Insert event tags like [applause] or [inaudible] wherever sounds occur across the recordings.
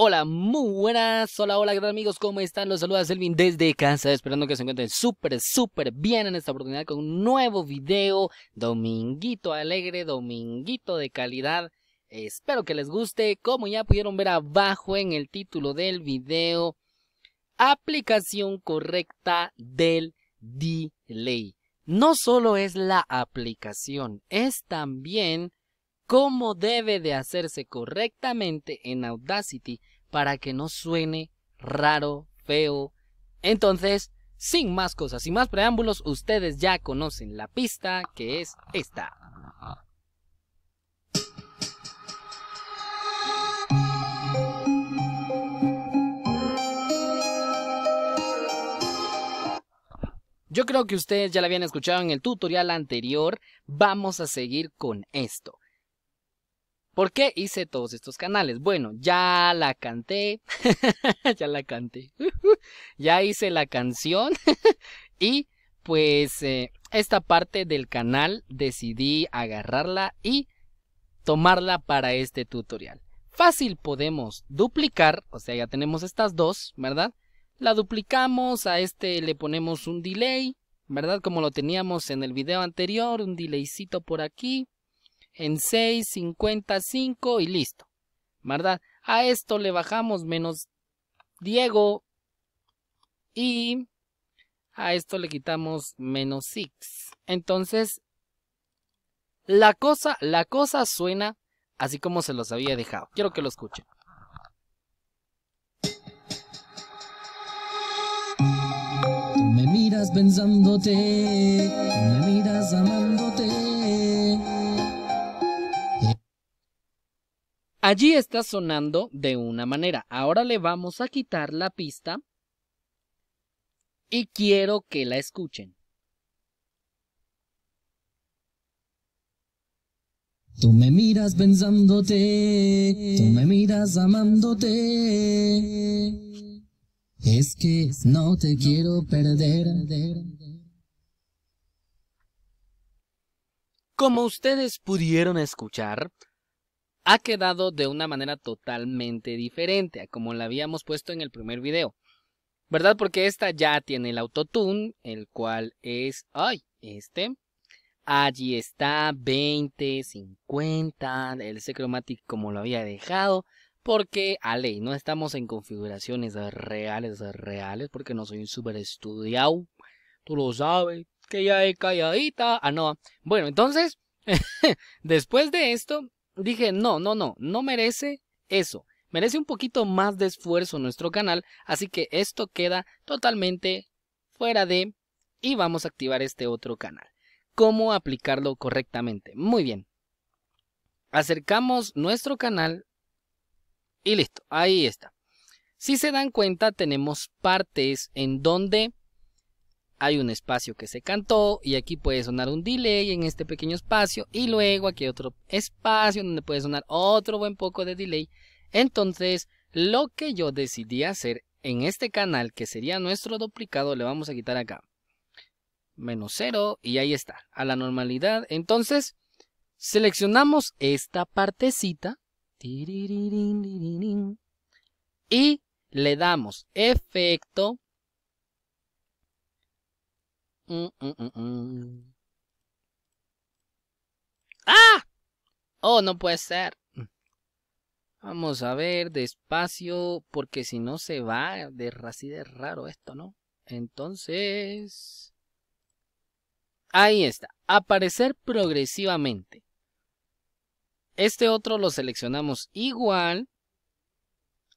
Hola, muy buenas. Hola, hola, ¿qué amigos? ¿Cómo están? Los saluda Selvin desde casa, esperando que se encuentren súper, súper bien en esta oportunidad con un nuevo video. Dominguito alegre, dominguito de calidad. Espero que les guste. Como ya pudieron ver abajo en el título del video, aplicación correcta del delay. No solo es la aplicación, es también cómo debe de hacerse correctamente en Audacity para que no suene raro, feo. Entonces, sin más cosas, y más preámbulos, ustedes ya conocen la pista que es esta. Yo creo que ustedes ya la habían escuchado en el tutorial anterior, vamos a seguir con esto. ¿Por qué hice todos estos canales? Bueno, ya la canté, [laughs] ya la canté, ya hice la canción [laughs] y pues eh, esta parte del canal decidí agarrarla y tomarla para este tutorial. Fácil podemos duplicar, o sea ya tenemos estas dos, ¿verdad? La duplicamos, a este le ponemos un delay, ¿verdad? Como lo teníamos en el video anterior, un delaycito por aquí, en 55 y listo. ¿Verdad? A esto le bajamos menos Diego y a esto le quitamos menos 6. Entonces, la cosa, la cosa suena así como se los había dejado. Quiero que lo escuchen. Me miras pensándote. Allí está sonando de una manera. Ahora le vamos a quitar la pista y quiero que la escuchen. Tú me miras pensándote, tú me miras amándote. Es que no te quiero perder. Como ustedes pudieron escuchar, ha quedado de una manera totalmente diferente a como la habíamos puesto en el primer video. ¿Verdad? Porque esta ya tiene el autotune, el cual es, ay, este. Allí está 20, 50, el cromatic como lo había dejado. Porque, a no estamos en configuraciones reales, reales, porque no soy un super estudiado. Tú lo sabes, que ya he calladita. Ah, no. Bueno, entonces, [laughs] después de esto, dije, no, no, no, no merece eso. Merece un poquito más de esfuerzo nuestro canal, así que esto queda totalmente fuera de y vamos a activar este otro canal. ¿Cómo aplicarlo correctamente? Muy bien. Acercamos nuestro canal y listo, ahí está. Si se dan cuenta, tenemos partes en donde hay un espacio que se cantó y aquí puede sonar un delay en este pequeño espacio y luego aquí hay otro espacio donde puede sonar otro buen poco de delay. Entonces, lo que yo decidí hacer en este canal, que sería nuestro duplicado, le vamos a quitar acá. Menos cero y ahí está, a la normalidad. Entonces, seleccionamos esta partecita y le damos efecto Mm, mm, mm, ¡Ah! Oh, no puede ser. Vamos a ver despacio, porque si no se va, de así de raro esto, ¿no? Entonces... Ahí está, aparecer progresivamente. Este otro lo seleccionamos igual.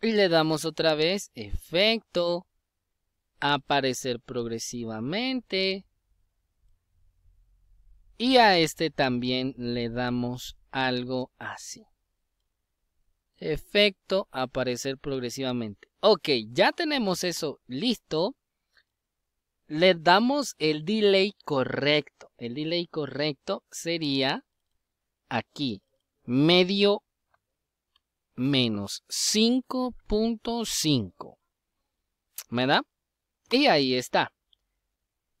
Y le damos otra vez efecto, aparecer progresivamente. Y a este también le damos algo así. Efecto, aparecer progresivamente. Ok, ya tenemos eso listo. Le damos el delay correcto. El delay correcto sería aquí. Medio menos 5.5. ¿Me da? Y ahí está.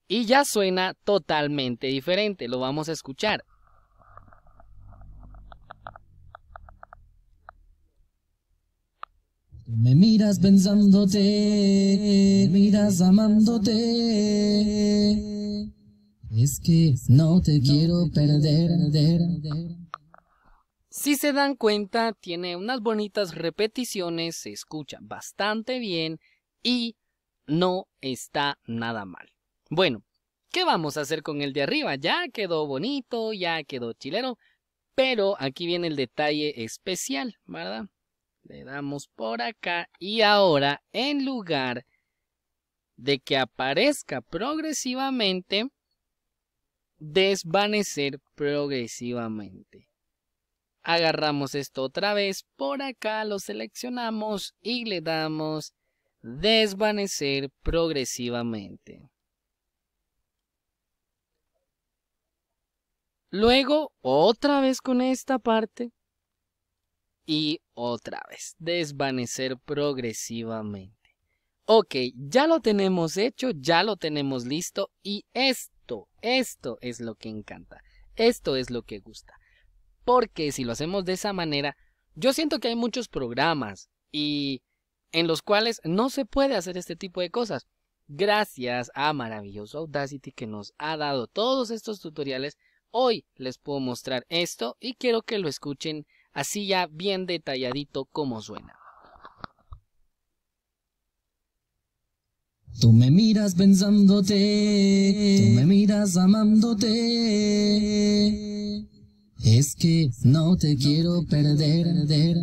Y ya suena totalmente diferente, lo vamos a escuchar. Me miras pensándote, miras amándote. Es que no te quiero perder. Si se dan cuenta, tiene unas bonitas repeticiones, se escucha bastante bien y no está nada mal. Bueno, ¿qué vamos a hacer con el de arriba? Ya quedó bonito, ya quedó chilero, pero aquí viene el detalle especial, ¿verdad? Le damos por acá y ahora en lugar de que aparezca progresivamente, desvanecer progresivamente. Agarramos esto otra vez, por acá lo seleccionamos y le damos desvanecer progresivamente. Luego, otra vez con esta parte y otra vez, desvanecer progresivamente. Ok, ya lo tenemos hecho, ya lo tenemos listo y esto, esto es lo que encanta, esto es lo que gusta. Porque si lo hacemos de esa manera, yo siento que hay muchos programas y en los cuales no se puede hacer este tipo de cosas. Gracias a maravilloso Audacity que nos ha dado todos estos tutoriales, hoy les puedo mostrar esto y quiero que lo escuchen así ya bien detalladito como suena. Tú me miras pensándote, tú me miras amándote. Es que no te quiero perder. perder.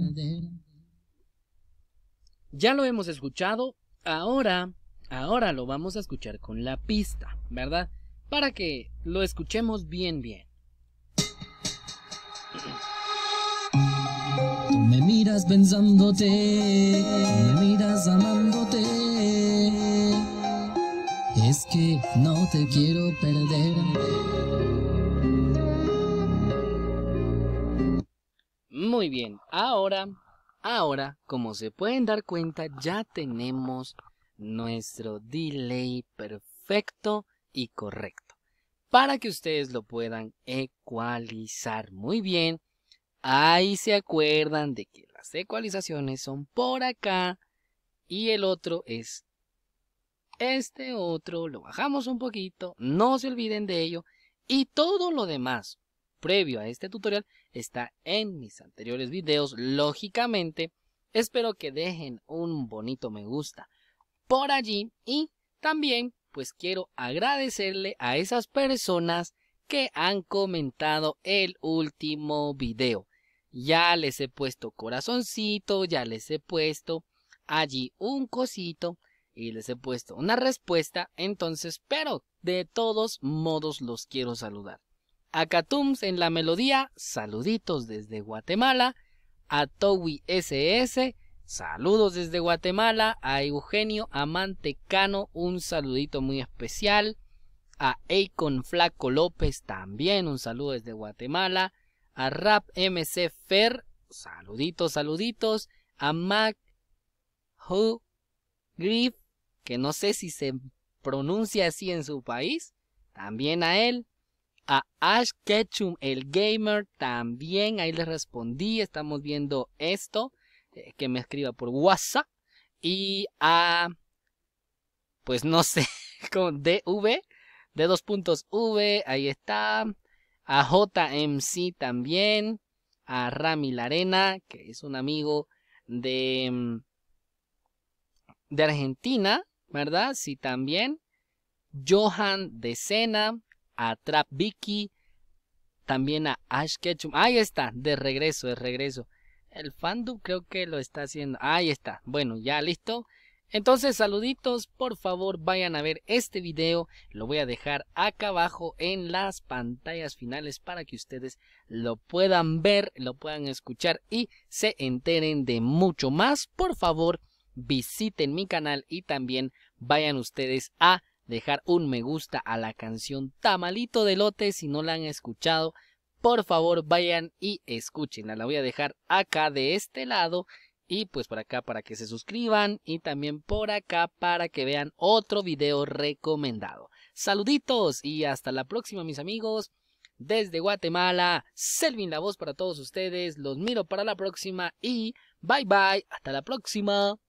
Ya lo hemos escuchado, ahora, ahora lo vamos a escuchar con la pista, ¿verdad? Para que lo escuchemos bien, bien. me miras pensándote, me miras amándote. Es que no te quiero perder. Muy bien, ahora Ahora, como se pueden dar cuenta, ya tenemos nuestro delay perfecto y correcto. Para que ustedes lo puedan ecualizar muy bien, ahí se acuerdan de que las ecualizaciones son por acá y el otro es este otro, lo bajamos un poquito, no se olviden de ello y todo lo demás previo a este tutorial está en mis anteriores videos, lógicamente. Espero que dejen un bonito me gusta por allí y también pues quiero agradecerle a esas personas que han comentado el último video. Ya les he puesto corazoncito, ya les he puesto allí un cosito y les he puesto una respuesta, entonces, pero de todos modos los quiero saludar. A Acatums en la melodía, saluditos desde Guatemala. A Towi SS, saludos desde Guatemala. A Eugenio Amante Cano, un saludito muy especial. A Eikon Flaco López, también un saludo desde Guatemala. A Rap MC Fer, saluditos, saluditos. A Mac Hugh Griff, que no sé si se pronuncia así en su país. También a él a Ash Ketchum, el gamer, también ahí le respondí. Estamos viendo esto. Eh, que me escriba por WhatsApp. Y a. Pues no sé. [laughs] Con DV. De dos puntos V. Ahí está. A JMC también. A Rami Larena. Que es un amigo de. De Argentina. ¿Verdad? Sí, también. Johan de Sena a Trap Vicky, también a Ash Ketchum. Ahí está, de regreso, de regreso. El Fandu creo que lo está haciendo. Ahí está. Bueno, ya listo. Entonces, saluditos, por favor, vayan a ver este video. Lo voy a dejar acá abajo en las pantallas finales para que ustedes lo puedan ver, lo puedan escuchar y se enteren de mucho más. Por favor, visiten mi canal y también vayan ustedes a dejar un me gusta a la canción Tamalito de Lote si no la han escuchado. Por favor, vayan y escúchenla. La voy a dejar acá de este lado y pues por acá para que se suscriban y también por acá para que vean otro video recomendado. Saluditos y hasta la próxima mis amigos. Desde Guatemala, Selvin la voz para todos ustedes. Los miro para la próxima y bye bye. Hasta la próxima.